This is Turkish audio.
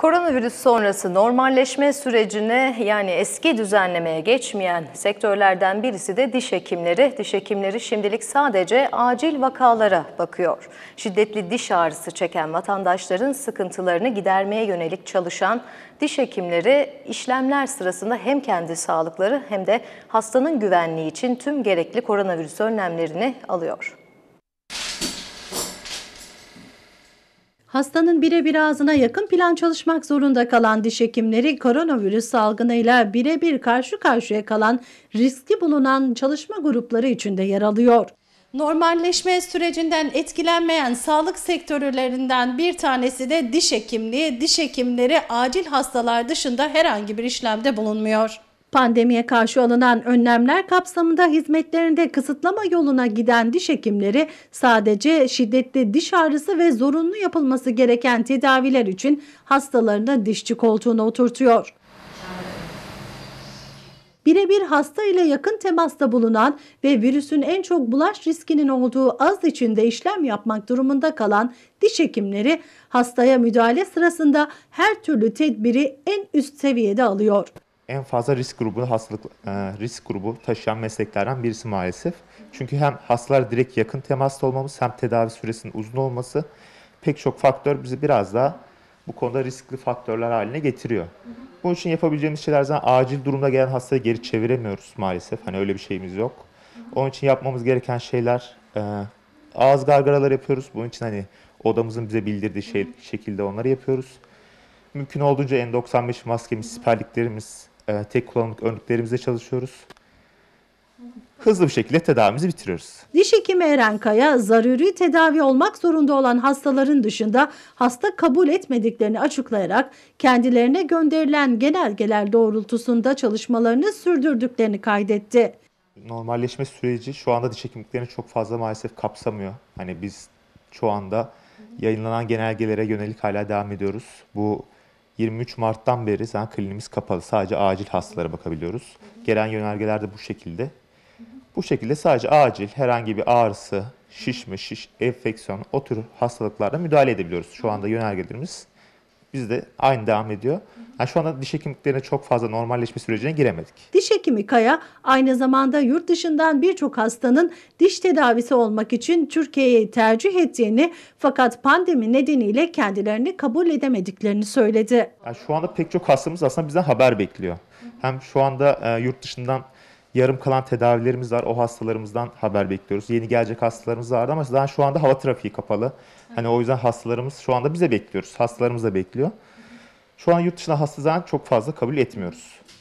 Koronavirüs sonrası normalleşme sürecine yani eski düzenlemeye geçmeyen sektörlerden birisi de diş hekimleri. Diş hekimleri şimdilik sadece acil vakalara bakıyor. Şiddetli diş ağrısı çeken vatandaşların sıkıntılarını gidermeye yönelik çalışan diş hekimleri işlemler sırasında hem kendi sağlıkları hem de hastanın güvenliği için tüm gerekli koronavirüs önlemlerini alıyor. Hastanın birebir ağzına yakın plan çalışmak zorunda kalan diş hekimleri koronavirüs salgınıyla birebir karşı karşıya kalan riskli bulunan çalışma grupları içinde yer alıyor. Normalleşme sürecinden etkilenmeyen sağlık sektörlerinden bir tanesi de diş hekimliği. Diş hekimleri acil hastalar dışında herhangi bir işlemde bulunmuyor. Pandemiye karşı alınan önlemler kapsamında hizmetlerinde kısıtlama yoluna giden diş hekimleri sadece şiddetli diş ağrısı ve zorunlu yapılması gereken tedaviler için hastalarını dişçi koltuğuna oturtuyor birebir hasta ile yakın temasta bulunan ve virüsün en çok bulaş riskinin olduğu az içinde işlem yapmak durumunda kalan diş hekimleri hastaya müdahale sırasında her türlü tedbiri en üst seviyede alıyor en fazla risk grubu hastalık e, risk grubu taşıyan mesleklerden birisi maalesef. Çünkü hem hastalar direkt yakın temasta olmamız hem tedavi süresinin uzun olması pek çok faktör bizi biraz daha bu konuda riskli faktörler haline getiriyor. Bunun için yapabileceğimiz şeyler zaten acil durumda gelen hastayı geri çeviremiyoruz maalesef. Hani öyle bir şeyimiz yok. Onun için yapmamız gereken şeyler e, ağız gargaralar yapıyoruz. Bunun için hani odamızın bize bildirdiği şey, şekilde onları yapıyoruz. Mümkün olduğunca N95 maskemiz, siperliklerimiz, e, tek kullanımlık önlüklerimizle çalışıyoruz. Hızlı bir şekilde tedavimizi bitiriyoruz. Diş hekimi Eren Kaya, zaruri tedavi olmak zorunda olan hastaların dışında hasta kabul etmediklerini açıklayarak kendilerine gönderilen genelgeler doğrultusunda çalışmalarını sürdürdüklerini kaydetti. Normalleşme süreci şu anda diş hekimliklerini çok fazla maalesef kapsamıyor. Hani biz şu anda yayınlanan genelgelere yönelik hala devam ediyoruz. Bu 23 Mart'tan beri zaten klinimiz kapalı. Sadece acil hastalara bakabiliyoruz. Gelen yönergeler de bu şekilde. Bu şekilde sadece acil herhangi bir ağrısı, şişme, şiş, enfeksiyon o tür hastalıklarda müdahale edebiliyoruz. Şu anda yönergelerimiz biz de aynı devam ediyor. Yani şu anda diş hekimliklerine çok fazla normalleşme sürecine giremedik. Diş hekimi Kaya aynı zamanda yurt dışından birçok hastanın diş tedavisi olmak için Türkiye'ye tercih ettiğini fakat pandemi nedeniyle kendilerini kabul edemediklerini söyledi. Yani şu anda pek çok hastamız aslında bizden haber bekliyor. Hem şu anda e, yurt dışından yarım kalan tedavilerimiz var. O hastalarımızdan haber bekliyoruz. Yeni gelecek hastalarımız vardı ama zaten şu anda hava trafiği kapalı. Hani o yüzden hastalarımız şu anda bize bekliyoruz. Hastalarımız da bekliyor. Şu an yurt dışına hasta zaten çok fazla kabul etmiyoruz.